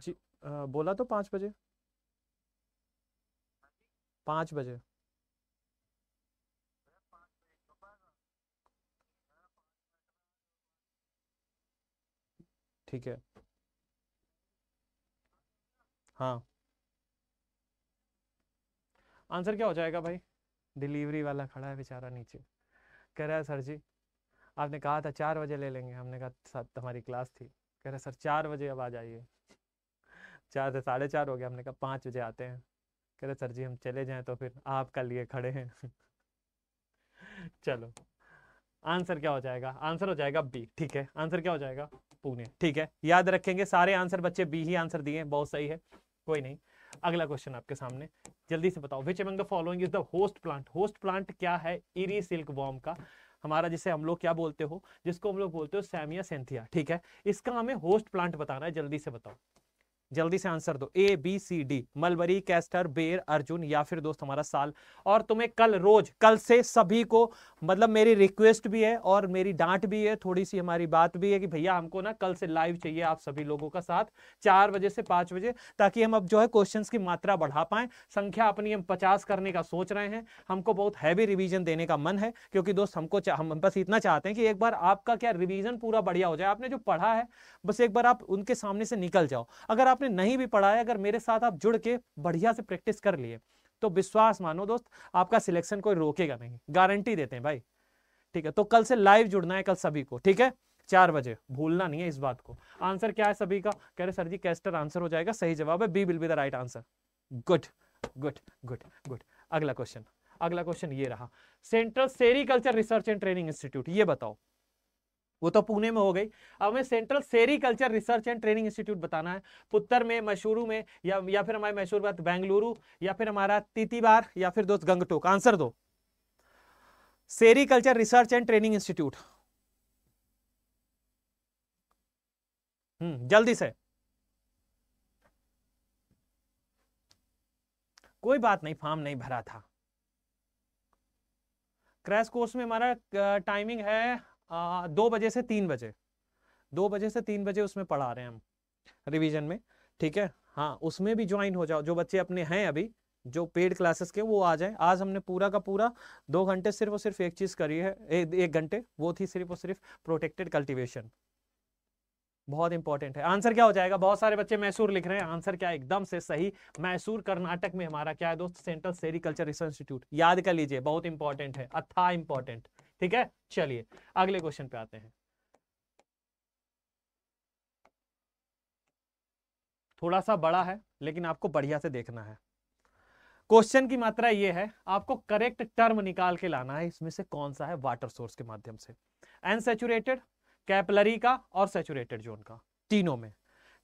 जी आ, बोला तो पाँच बजे पाँच बजे ठीक है हाँ आंसर क्या हो जाएगा भाई डिलीवरी वाला खड़ा है बेचारा नीचे कह रहा है सर जी आपने कहा था चार बजे ले लेंगे हमने कहा हमारी क्लास थी कह रहे सर चार बजे अब आ जाइए चार से साढ़े चार हो गया हमने कहा पाँच बजे आते हैं कह रहे सर जी हम चले जाएं तो फिर आप कल लिए खड़े हैं (laughs) चलो आंसर क्या हो जाएगा आंसर हो जाएगा बी ठीक है आंसर क्या हो जाएगा पुणे ठीक है याद रखेंगे सारे आंसर बच्चे बी ही आंसर दिए बहुत सही है कोई नहीं अगला क्वेश्चन आपके सामने जल्दी से बताओ which of the following is the host plant host plant क्या है इरी सिल्क वॉर्म का हमारा जिसे हम लोग क्या बोलते हो जिसको हम लोग बोलते हो सैमिया सेंथिया ठीक है इसका हमें होस्ट प्लांट बताना है जल्दी से बताओ जल्दी से आंसर दो A B C D mulberry castor ber arjun या फिर दोस्त हमारा साल और तुम्हें कल रोज कल से सभी को मतलब मेरी रिक्वेस्ट भी है और मेरी डांट भी है थोड़ी सी हमारी बात भी है कि भैया हमको ना कल से लाइव चाहिए आप सभी लोगों का साथ चार बजे से पांच बजे ताकि हम अब जो है क्वेश्चन की मात्रा बढ़ा पाए संख्या अपनी हम पचास करने का सोच रहे हैं हमको बहुत हैवी रिविजन देने का मन है क्योंकि दोस्त हमको हम बस इतना चाहते हैं कि एक बार आपका क्या रिविजन पूरा बढ़िया हो जाए आपने जो पढ़ा है बस एक बार आप उनके सामने से निकल जाओ अगर आप आपने नहीं भी पढ़ा है अगर मेरे साथ आप जुड़ के बढ़िया से प्रैक्टिस कर लिए तो विश्वास मानो दोस्त आपका सिलेक्शन कोई रोकेगा नहीं गारंटी देते हैं भाई ठीक है तो कल से लाइव जुड़ना है कल सभी को ठीक है चार बजे भूलना नहीं है इस बात को आंसर क्या है सभी का कह रहे सर जी कैस्टर आंसर हो जाएगा सही जवाब है B will be the right answer good good good good अगला क्वेश्चन अगला क्वेश्चन ये रहा central sericulture research and training institute ये बताओ वो तो पुणे में हो गई अब हमें central sericulture research and training institute बताना है पुत्तर में मशहूरू में या या फिर हमारे मशहूर बात बेंगलुरु या फिर हमारा तीतीबार या फिर दोस्त गंगटोक आंसर दो sericulture research and training institute हम्म, जल्दी से कोई बात नहीं फॉर्म नहीं भरा था क्रैश कोर्स में हमारा टाइमिंग है आ, दो बजे से तीन बजे दो बजे से तीन बजे उसमें पढ़ा रहे हैं हम रिवीजन में ठीक है हाँ उसमें भी ज्वाइन हो जाओ जो बच्चे अपने हैं अभी जो पेड क्लासेस के वो आ जाए आज हमने पूरा का पूरा दो घंटे सिर्फ और सिर्फ एक चीज करी है ए, एक घंटे वो थी सिर्फ और सिर्फ प्रोटेक्टेड कल्टीवेशन बहुत इंपॉर्टेंट है आंसर क्या हो जाएगा बहुत सारे बच्चे मैसूर लिख रहे हैं आंसर क्या एकदम से सही मैसूर कर्नाटक में हमारा क्या है दोस्त सेंट्रल सेरिकल्चर रिसर्च इंस्टीट्यूट याद कर लीजिए बहुत इंपॉर्टेंट है अथा इंपॉर्टेंट ठीक है चलिए अगले क्वेश्चन पे आते हैं थोड़ा सा बड़ा है लेकिन आपको बढ़िया से देखना है क्वेश्चन की मात्रा ये है आपको करेक्ट टर्म निकाल के लाना है इसमें से कौन सा है वाटर सोर्स के माध्यम से अनसेचुरेटेड कैपलरी का और सेचुरेटेड जोन का तीनों में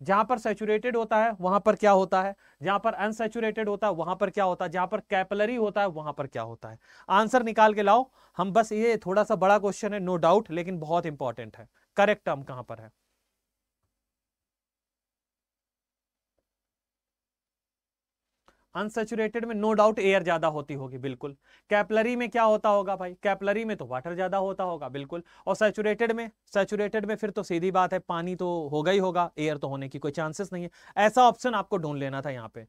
जहां पर सेचुरेटेड होता है वहां पर क्या होता है जहां पर अनसेचुरेटेड होता है वहां पर क्या होता है जहां पर कैपलरी होता है वहां पर क्या होता है आंसर निकाल के लाओ हम बस ये थोड़ा सा बड़ा क्वेश्चन है नो no डाउट लेकिन बहुत इंपॉर्टेंट है करेक्ट टर्म कहां पर है अनसेचुरेटेड में नो डाउट एयर ज्यादा होती होगी बिल्कुल कैपलरी में क्या होता होगा भाई कैपलरी में तो वाटर ज्यादा होता होगा बिल्कुल और सेचुरेटेड में सेचुरेटेड में फिर तो सीधी बात है पानी तो होगा ही होगा एयर तो होने की कोई चांसेस नहीं है ऐसा ऑप्शन आपको ढूंढ लेना था यहाँ पे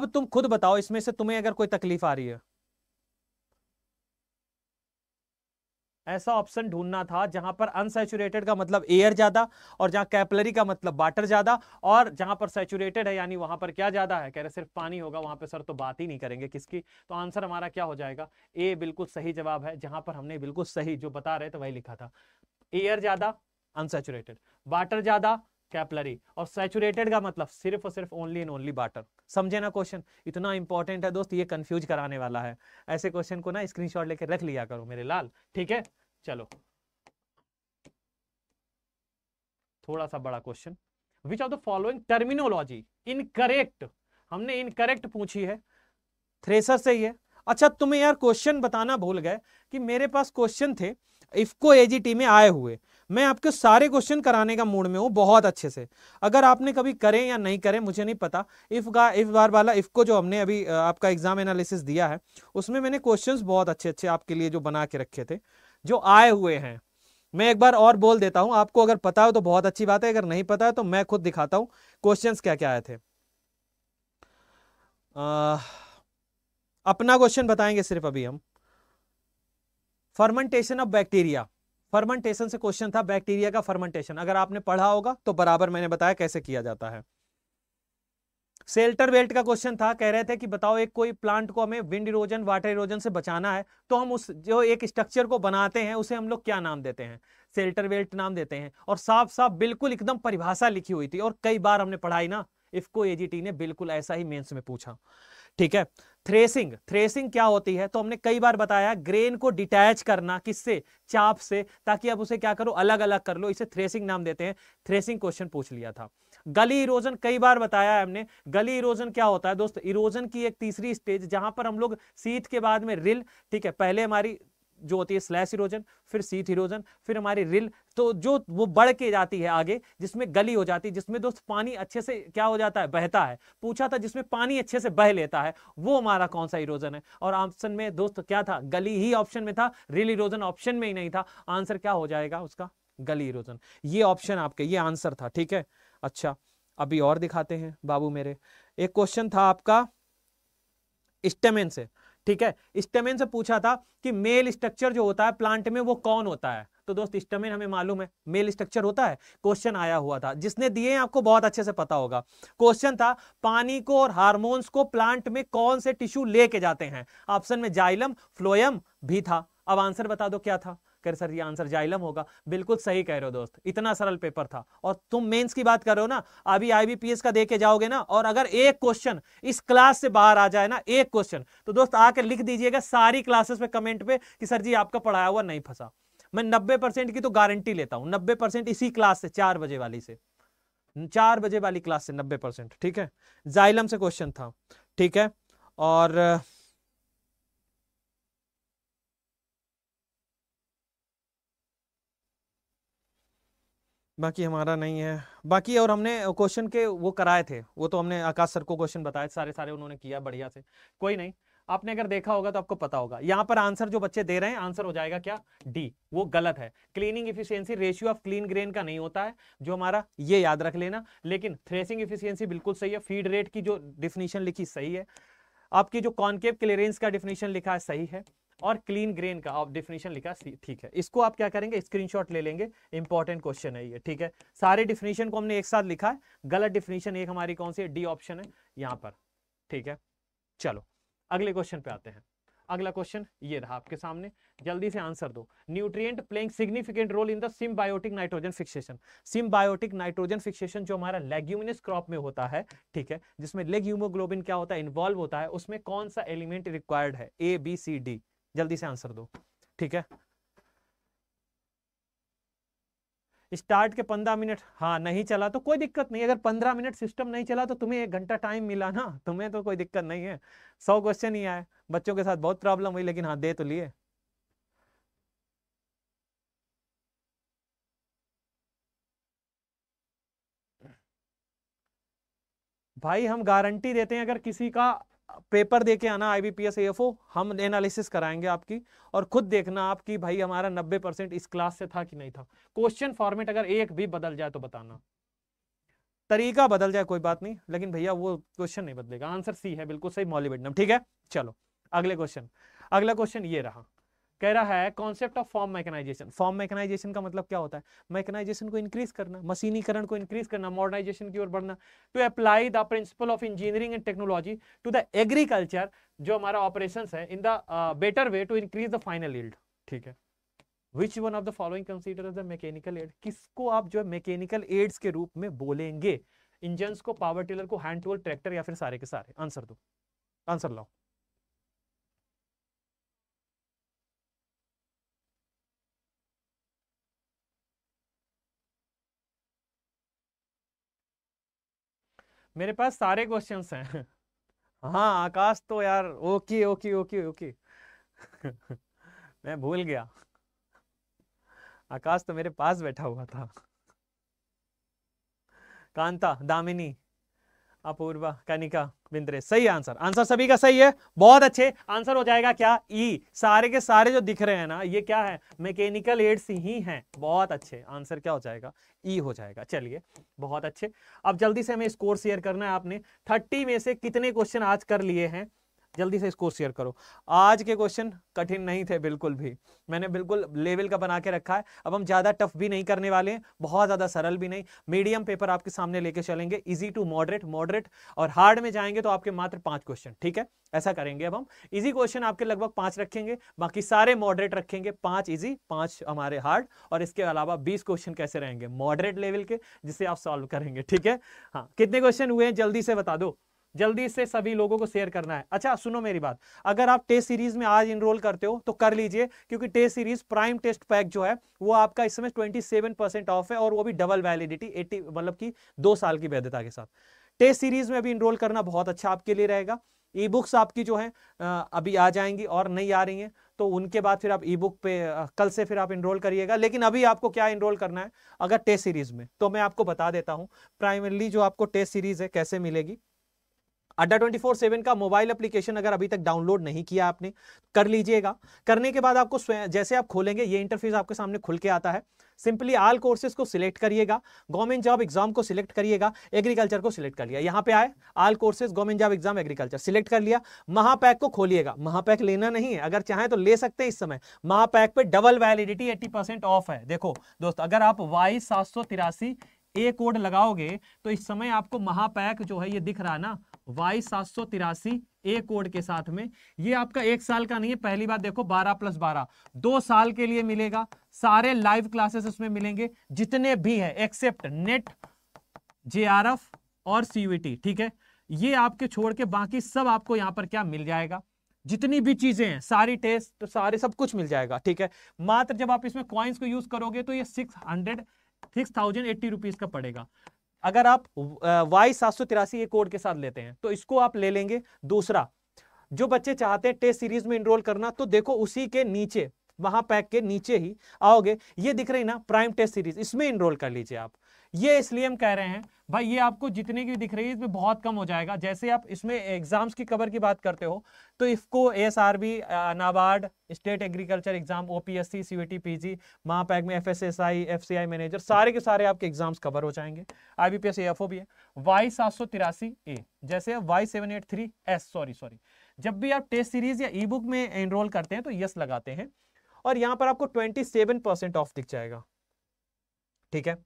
अब तुम खुद बताओ इसमें से तुम्हें अगर कोई तकलीफ आ रही है ऐसा ऑप्शन ढूंढना था जहां पर अनसेचुरेटेड का मतलब एयर ज्यादा और जहां कैपलरी का मतलब वाटर ज्यादा और जहां पर सेचुरेटेड है यानी वहां पर क्या ज्यादा है कह रहे सिर्फ पानी होगा वहां पर सर तो बात ही नहीं करेंगे किसकी तो आंसर हमारा क्या हो जाएगा ए बिल्कुल सही जवाब है जहां पर हमने बिल्कुल सही जो बता रहे थे वही लिखा था एयर ज्यादा अनसेचुरेटेड वाटर ज्यादा कैपलरी और सैचुरेटेड का मतलब सिर्फ और सिर्फ ओनली एंड ओनली वाटर समझे ना क्वेश्चन इतना इंपॉर्टेंट है दोस्त ये कंफ्यूज कराने वाला है ऐसे क्वेश्चन को ना स्क्रीनशॉट लेके रख लिया करो मेरे लाल ठीक है चलो थोड़ा सा बड़ा question which are the following terminology incorrect हमने इनकरेक्ट पूछी है थ्रेसर से ही है अच्छा तुम्हें यार क्वेश्चन बताना भूल गए कि मेरे पास क्वेश्चन थे इफको एजीटी में आए हुए मैं आपके सारे क्वेश्चन कराने का मूड में हूँ बहुत अच्छे से अगर आपने कभी करें या नहीं करें मुझे नहीं पता इफ़ का इफ बार वाला इफ़ को जो हमने अभी आपका एग्जाम एनालिसिस दिया है उसमें मैंने क्वेश्चंस बहुत अच्छे अच्छे आपके लिए जो बना के रखे थे जो आए हुए हैं मैं एक बार और बोल देता हूँ आपको अगर पता हो तो बहुत अच्छी बात है अगर नहीं पता है तो मैं खुद दिखाता हूँ क्वेश्चन क्या क्या आए थे आ, अपना क्वेश्चन बताएंगे सिर्फ अभी हम फर्मेंटेशन ऑफ बैक्टीरिया फर्मेंटेशन से क्वेश्चन था बैक्टीरिया का फर्मेंटेशन अगर आपने पढ़ा होगा तो बराबर मैंने बताया कैसे किया जाता है सेल्टर बेल्ट का क्वेश्चन था कह रहे थे कि बताओ एक कोई प्लांट को हमें विंड इरोजन वाटर इरोजन से बचाना है तो हम उस जो एक स्ट्रक्चर को बनाते हैं उसे हम लोग क्या नाम देते हैं सेल्टर बेल्ट नाम देते हैं और साफ साफ बिल्कुल एकदम परिभाषा लिखी हुई थी और कई बार हमने पढ़ाई ना इफको एजीटी ने बिल्कुल ऐसा ही मेन्स में पूछा ठीक है थ्रेसिंग थ्रेसिंग क्या होती है तो हमने कई बार बताया ग्रेन को डिटैच करना किससे चाप से ताकि आप उसे क्या करो अलग अलग कर लो इसे थ्रेसिंग नाम देते हैं थ्रेसिंग क्वेश्चन पूछ लिया था गली इरोजन कई बार बताया हमने गली इरोजन क्या होता है दोस्त इरोजन की एक तीसरी स्टेज जहां पर हम लोग सीत के बाद में रिल ठीक है पहले हमारी जो होती है स्लैश इरोजन फिर सीथ इरोजन फिर हमारी रिल तो जो वो बढ़ के जाती है आगे जिसमें गली हो जाती है जिसमें दोस्त पानी अच्छे से क्या हो जाता है बहता है पूछा था जिसमें पानी अच्छे से बह लेता है वो हमारा कौन सा इरोजन है और ऑप्शन में दोस्त क्या था गली ही ऑप्शन में था रिल इरोजन ऑप्शन में ही नहीं था आंसर क्या हो जाएगा उसका गली इरोजन ये ऑप्शन आपके ये आंसर था ठीक है अच्छा अभी और दिखाते हैं बाबू मेरे एक क्वेश्चन था आपका स्टेमेन से ठीक है स्टेमेन से पूछा था कि मेल स्ट्रक्चर जो होता है प्लांट में वो कौन होता है तो दोस्त स्टेमेन हमें मालूम है मेल स्ट्रक्चर होता है क्वेश्चन आया हुआ था जिसने दिए आपको बहुत अच्छे से पता होगा क्वेश्चन था पानी को और हार्मोन्स को प्लांट में कौन से टिश्यू लेके जाते हैं ऑप्शन में जाइलम फ्लोयम भी था अब आंसर बता दो क्या था कर सर ये आंसर जाइलम होगा बिल्कुल सही कह रहे हो दोस्त इतना सरल पेपर था और तुम मेंस की बात कर रहे हो ना अभी आईबीपीएस का देके जाओगे ना और अगर एक क्वेश्चन इस क्लास से बाहर आ जाए ना एक क्वेश्चन तो दोस्त आके लिख दीजिएगा सारी क्लासेस में कमेंट पे कि सर जी आपका पढ़ाया हुआ नहीं फंसा मैं नब्बे की तो गारंटी लेता हूं नब्बे इसी क्लास से चार बजे वाली से चार बजे वाली क्लास से नब्बे ठीक है जाइलम से क्वेश्चन था ठीक है और बाकी हमारा नहीं है बाकी और हमने क्वेश्चन के वो कराए थे वो तो हमने आकाश सर को क्वेश्चन बताए सारे सारे उन्होंने किया बढ़िया से कोई नहीं आपने अगर देखा होगा तो आपको पता होगा यहाँ पर आंसर जो बच्चे दे रहे हैं आंसर हो जाएगा क्या डी वो गलत है cleaning efficiency ratio of clean grain का नहीं होता है जो हमारा ये याद रख लेना लेकिन थ्रेसिंग इफिशियंसी बिल्कुल सही है फीड रेट की जो डिफिनीशन लिखी सही है आपकी जो कॉन्केव क्लियरेंस का डिफिनीशन लिखा है सही है और क्लीन ग्रेन का आप डिफिनेशन लिखा ठीक है इसको आप क्या करेंगे स्क्रीनशॉट ले लेंगे इंपॉर्टेंट क्वेश्चन है ये ठीक है सारे डिफिनेशन को हमने एक साथ लिखा है गलत डिफिनेशन एक हमारी कौन सी डी ऑप्शन है यहाँ पर ठीक है चलो अगले क्वेश्चन पे आते हैं अगला क्वेश्चन ये रहा आपके सामने जल्दी से आंसर दो nutrient playing significant role in the symbiotic nitrogen fixation symbiotic nitrogen fixation जो हमारा लेग्यूमिनस क्रॉप में होता है ठीक है जिसमें लेग्यूमोग्लोबिन क्या होता है इन्वॉल्व होता है उसमें कौन सा एलिमेंट रिक्वायर्ड है ए बी सी डी जल्दी से आंसर दो ठीक है स्टार्ट के पंद्रह मिनट हाँ नहीं चला तो कोई दिक्कत नहीं अगर पंद्रह मिनट सिस्टम नहीं चला तो तुम्हें एक घंटा टाइम मिला ना तुम्हें तो कोई दिक्कत नहीं है सौ क्वेश्चन ही आए बच्चों के साथ बहुत प्रॉब्लम हुई लेकिन हाँ दे तो लिए भाई हम गारंटी देते हैं अगर किसी का पेपर दे के आना आई बी पी एस हम एनालिसिस कराएंगे आपकी और खुद देखना आपकी भाई हमारा 90 परसेंट इस क्लास से था कि नहीं था क्वेश्चन फॉर्मेट अगर एक भी बदल जाए तो बताना तरीका बदल जाए कोई बात नहीं लेकिन भैया वो क्वेश्चन नहीं बदलेगा आंसर सी है बिल्कुल सही मॉलिबेडनम ठीक है चलो अगले क्वेश्चन अगला क्वेश्चन ये रहा कह रहा है concept of farm mechanization farm mechanization का मतलब क्या होता है मैकेनाइजेशन को इंक्रीज करना मशीनीकरण को इंक्रीज करना मॉडर्नाइजेशन की ओर बढ़ना to apply the principle of engineering and technology to the agriculture जो हमारा ऑपरेशन है in the better way to increase the final yield ठीक है which one of the following consider the mechanical aid किसको आप जो है मैकेनिकल एड्स के रूप में बोलेंगे इंजन को पावर टिलर को हैंड टूल ट्रैक्टर या फिर सारे के सारे आंसर दो आंसर लाओ मेरे पास सारे क्वेश्चन हैं (laughs) हाँ आकाश तो यार ओके ओके ओके ओके मैं भूल गया आकाश तो मेरे पास बैठा हुआ था कांता दामिनी अपूर्वा कनिका बिंद्रे सही आंसर आंसर सभी का सही है बहुत अच्छे आंसर हो जाएगा क्या ई e। सारे के सारे जो दिख रहे हैं ना ये क्या है मैकेनिकल एड्स ही हैं बहुत अच्छे आंसर क्या हो जाएगा ई e हो जाएगा चलिए बहुत अच्छे अब जल्दी से हमें स्कोर शेयर करना है आपने थर्टी में से कितने क्वेश्चन आज कर लिए हैं जल्दी से इसको शेयर करो आज के क्वेश्चन कठिन नहीं थे बिल्कुल भी मैंने बिल्कुल लेवल का बना के रखा है अब हम ज़्यादा टफ भी नहीं करने वाले हैं बहुत ज़्यादा सरल भी नहीं मीडियम पेपर आपके सामने लेके चलेंगे इजी टू मॉडरेट मॉडरेट और हार्ड में जाएंगे तो आपके मात्र पांच क्वेश्चन ठीक है ऐसा करेंगे अब हम इजी क्वेश्चन आपके लगभग पांच रखेंगे बाकी सारे मॉडरेट रखेंगे पांच इजी पांच हमारे हार्ड और इसके अलावा बीस क्वेश्चन कैसे रहेंगे मॉडरेट लेवल के जिसे आप सॉल्व करेंगे ठीक है हाँ कितने क्वेश्चन हुए हैं जल्दी से बता दो जल्दी से सभी लोगों को शेयर करना है अच्छा सुनो मेरी बात अगर आप टेस्ट सीरीज में आज इनरोल करते हो तो कर लीजिए क्योंकि test series prime test pack जो है वो आपका इस समय ट्वेंटी ऑफ है और वो भी डबल वैलिडिटी एट्टी मतलब की दो साल की वैधता के साथ टेस्ट सीरीज में भी इनरोल करना बहुत अच्छा आपके लिए रहेगा ई बुक्स आपकी जो है अभी आ जाएंगी और नहीं आ रही हैं तो उनके बाद फिर आप ई बुक पे कल से फिर आप इनरोल करिएगा लेकिन अभी आपको क्या इनरोल करना है अगर टेस्ट सीरीज में तो मैं आपको बता देता हूँ प्राइमरली जो आपको टेस्ट सीरीज है कैसे मिलेगी अड्डा ट्वेंटी फोर सेवन का मोबाइल एप्लीकेशन अगर अभी तक डाउनलोड नहीं किया आपने कर लीजिएगा करने के बाद आपको जैसे आप खोलेंगे ये इंटरफेस आपके सामने खुल के आता है सिंपली आल कोर्सेज को सिलेक्ट करिएगा गवर्नमेंट जॉब एग्जाम को सिलेक्ट करिएगा एग्रीकल्चर को सिलेक्ट कर लिया यहाँ पे आए all courses government job exam agriculture select कर लिया महापैक को खोलिएगा महापैक लेना नहीं है अगर चाहें तो ले सकते हैं इस समय महापैक पे double validity eighty percent off है देखो दोस्त अगर आप वाई सात ए कोड लगाओगे तो इस समय आपको महापैक जो है ये दिख रहा है ना वाई सात सौ तिरासी ए कोड के साथ में ये आपका एक साल का नहीं है पहली बार देखो 12 प्लस 12 दो साल के लिए मिलेगा सारे लाइव क्लासेस उसमें मिलेंगे जितने भी है एक्सेप्ट नेट जेआरएफ और सीयूटी ठीक है ये आपके छोड़ के बाकी सब आपको यहां पर क्या मिल जाएगा जितनी भी चीजें हैं सारी टेस्ट तो सारे सब कुछ मिल जाएगा ठीक है मात्र जब आप इसमें कॉइन्स को यूज करोगे तो ये six hundred six thousand eighty rupees का पड़ेगा अगर आप वाई सात सौ तिरासी के कोड के साथ लेते हैं तो इसको आप ले लेंगे दूसरा जो बच्चे चाहते हैं टेस्ट सीरीज में इनरोल करना तो देखो उसी के नीचे वहां पैक के नीचे ही आओगे ये दिख रही ना प्राइम टेस्ट सीरीज इसमें इनरोल कर लीजिए आप ये इसलिए हम कह रहे हैं भाई ये आपको जितने की दिख रही है इसमें बहुत कम हो जाएगा जैसे आप इसमें एग्जाम्स की कवर की बात करते हो तो IFFCO A S R B NABARD state agriculture exam O P S C C V T P G महापैक में F S S I F C I manager सारे के सारे आपके एग्जाम्स कवर हो जाएंगे I B P S F O भी है वाई सात सौ तिरासी ए जैसे Y seven eight three S sorry sorry जब भी आप टेस्ट सीरीज या ई बुक में एनरोल करते हैं तो यस लगाते हैं और यहाँ पर आपको ट्वेंटी सेवन परसेंट ऑफ दिख जाएगा ठीक है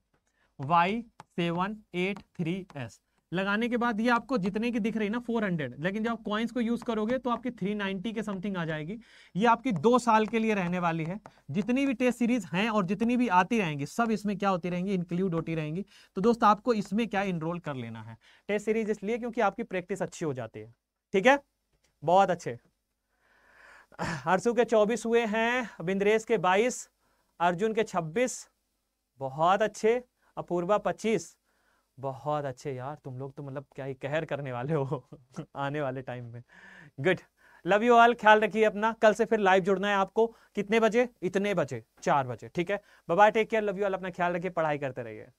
Y seven eight three S लगाने के बाद ये आपको जितने की दिख रही ना 400 लेकिन जब आप कॉइन्स को यूज करोगे तो आपकी 390 के समथिंग आ जाएगी ये आपकी दो साल के लिए रहने वाली है जितनी भी टेस्ट सीरीज हैं और जितनी भी आती रहेंगी सब इसमें क्या होती रहेंगी इंक्लूड होती रहेंगी तो दोस्त आपको इसमें क्या इनरोल कर लेना है टेस्ट सीरीज इसलिए क्योंकि आपकी प्रैक्टिस अच्छी हो जाती है ठीक है बहुत अच्छे हर्षु के चौबीस हुए हैं बिंद्रेश के बाईस अर्जुन के छब्बीस बहुत अच्छे अपूर्वा पच्चीस बहुत अच्छे यार तुम लोग तो मतलब क्या ही कहर करने वाले हो (laughs) आने वाले टाइम में गुड लव यू ऑल ख्याल रखिए अपना कल से फिर लाइव जुड़ना है आपको कितने बजे इतने बजे चार बजे ठीक है bye take care love you all अपना ख्याल रखिए पढ़ाई करते रहिए